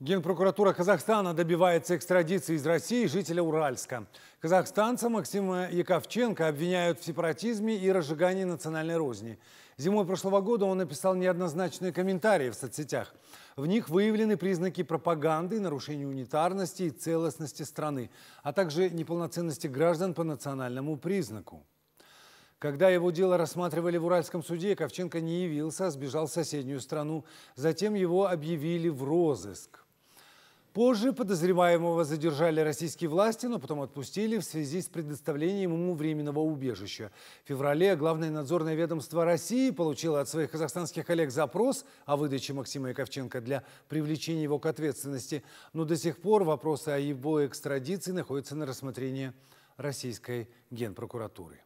Генпрокуратура Казахстана добивается экстрадиции из России жителя Уральска. Казахстанца Максима Яковченко обвиняют в сепаратизме и разжигании национальной розни. Зимой прошлого года он написал неоднозначные комментарии в соцсетях. В них выявлены признаки пропаганды, нарушения унитарности и целостности страны, а также неполноценности граждан по национальному признаку. Когда его дело рассматривали в Уральском суде, Ковченко не явился, а сбежал в соседнюю страну. Затем его объявили в розыск. Позже подозреваемого задержали российские власти, но потом отпустили в связи с предоставлением ему временного убежища. В феврале Главное надзорное ведомство России получило от своих казахстанских коллег запрос о выдаче Максима Яковченко для привлечения его к ответственности, но до сих пор вопросы о его экстрадиции находятся на рассмотрении российской генпрокуратуры.